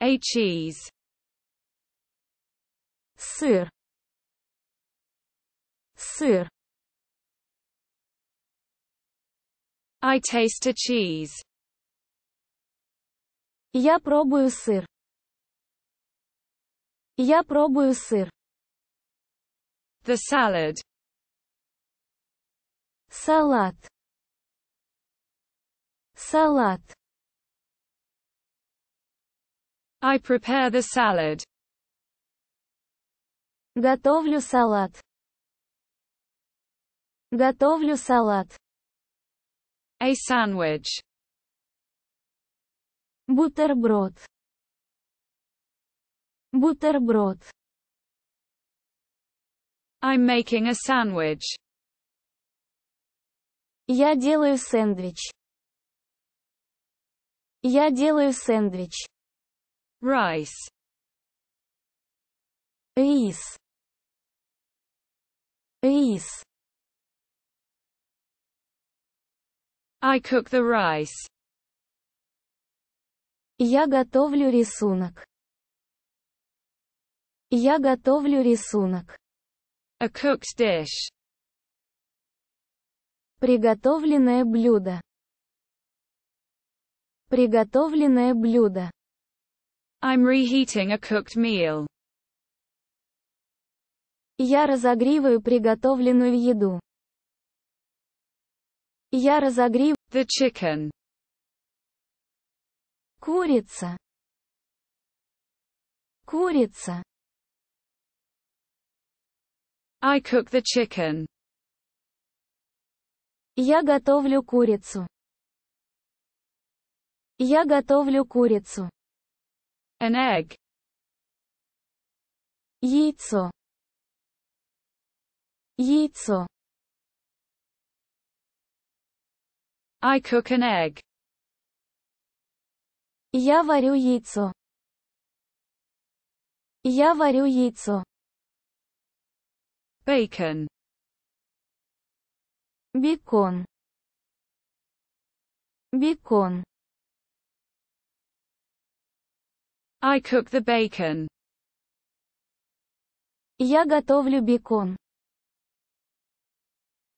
A cheese. сыр сыр I taste a cheese. Я пробую сыр. Я пробую сыр. The salad. Салат. Салат. I prepare the salad. Готовлю салат. Готовлю салат. A sandwich. Бутерброд. Бутерброд. I'm making a sandwich. Я делаю сэндвич. Я делаю сэндвич. rice рис рис I cook the rice. Я готовлю рисунок. Я готовлю рисунок. A cooked dish. Приготовленное блюдо. Приготовленное блюдо. I'm reheating a cooked meal. Я разогреваю приготовленную еду. Я разогреваю. The chicken. Курица. Курица. I cook the chicken. Я готовлю курицу. Я готовлю курицу. an egg яйцо яйцо I cook an egg. Я варю яйцо. Я варю яйцо. Bacon. Бекон. Бекон. I cook the bacon. Я готовлю бекон.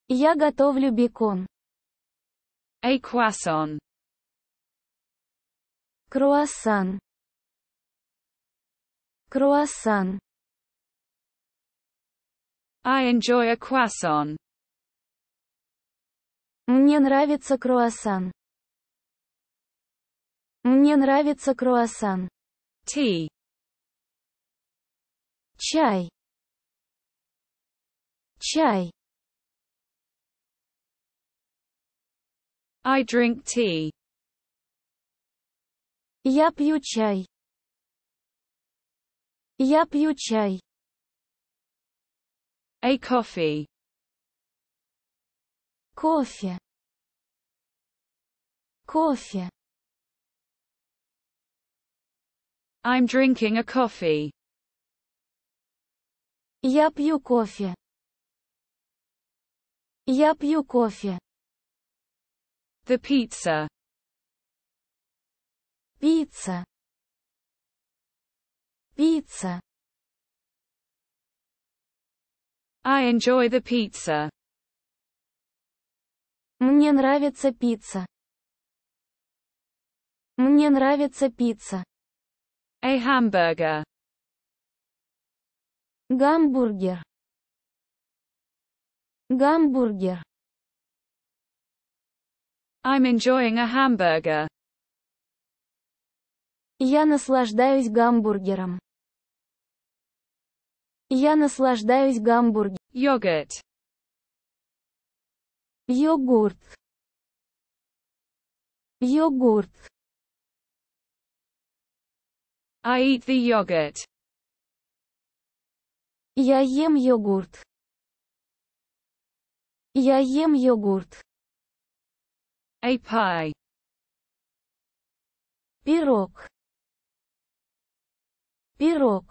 Я готовлю бекон. A croissant. Круассан. Круассан. I enjoy a croissant. Мне нравится круассан. Мне нравится круассан. T Che Che I drink tea. Я пью чай. Я пью чай. A coffee. Кофе. Кофе. I'm drinking a coffee. Я пью кофе. Я пью кофе. The pizza. Пицца. Пицца. I enjoy the pizza. Мне нравится пицца. Мне нравится пицца. A hamburger. Гамбургер. Гамбургер. I'm enjoying a hamburger. Я наслаждаюсь гамбургером. Я наслаждаюсь гамбургером. Йогурт. Йогурт. Йогурт. I eat the yogurt. Я ем йогурт. Я ем йогурт. A pie. Пирог. Пирог.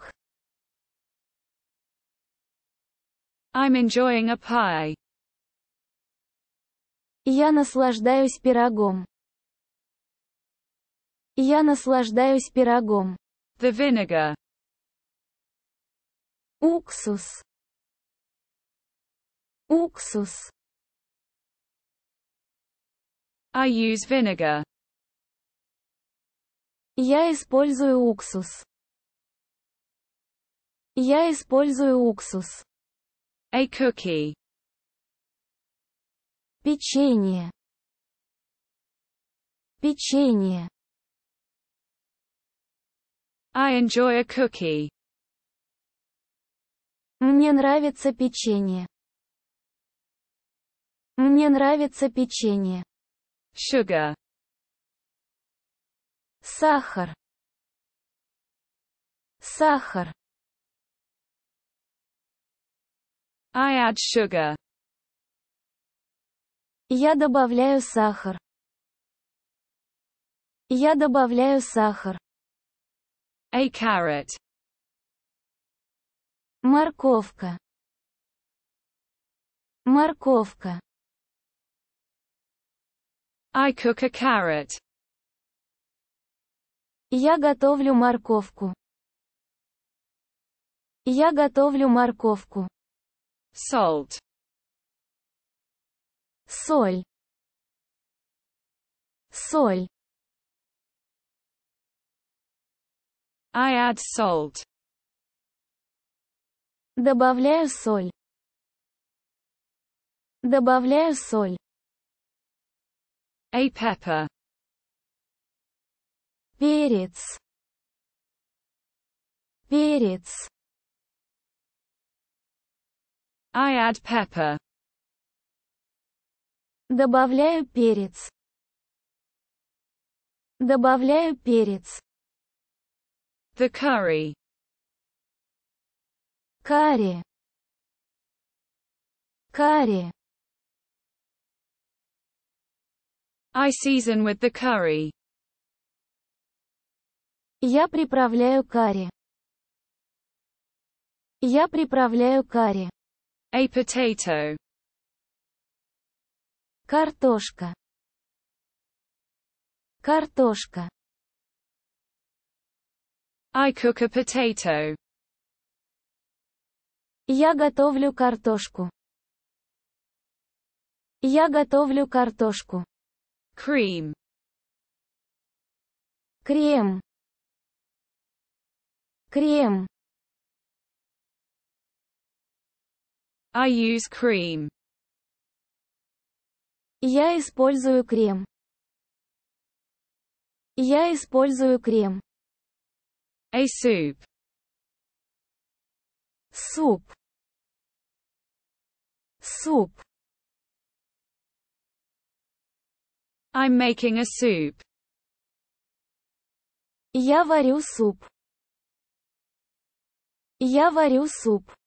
I'm enjoying a pie. Я наслаждаюсь пирогом. Я наслаждаюсь пирогом. The vinegar. Уксус. Уксус. I use vinegar. Я использую уксус. Я использую уксус. A cookie. Печенье. Печенье. I enjoy a cookie. Мне нравится печенье. Мне нравится печенье. Sugar. Сахар. Сахар. I add sugar. Я добавляю сахар. Я добавляю сахар. A carrot. Морковка. Морковка. I cook a carrot. Я готовлю морковку. Я готовлю морковку. Salt. Соль. Соль. I add salt. Добавляю соль. Добавляю соль. A pepper. Перец. Перец. I add pepper. Добавляю перец. Добавляю перец. The curry. Curry. Curry. I season with the curry. Я приправляю карри. Я приправляю карри. A potato. Картошка. Картошка. I cook a potato. Я готовлю картошку. Я готовлю картошку. Cream. Крем. Крем. I use cream. Я использую крем. Я использую крем. A soup. Soup. Soup. I'm making a soup. Я варю суп. Я варю суп.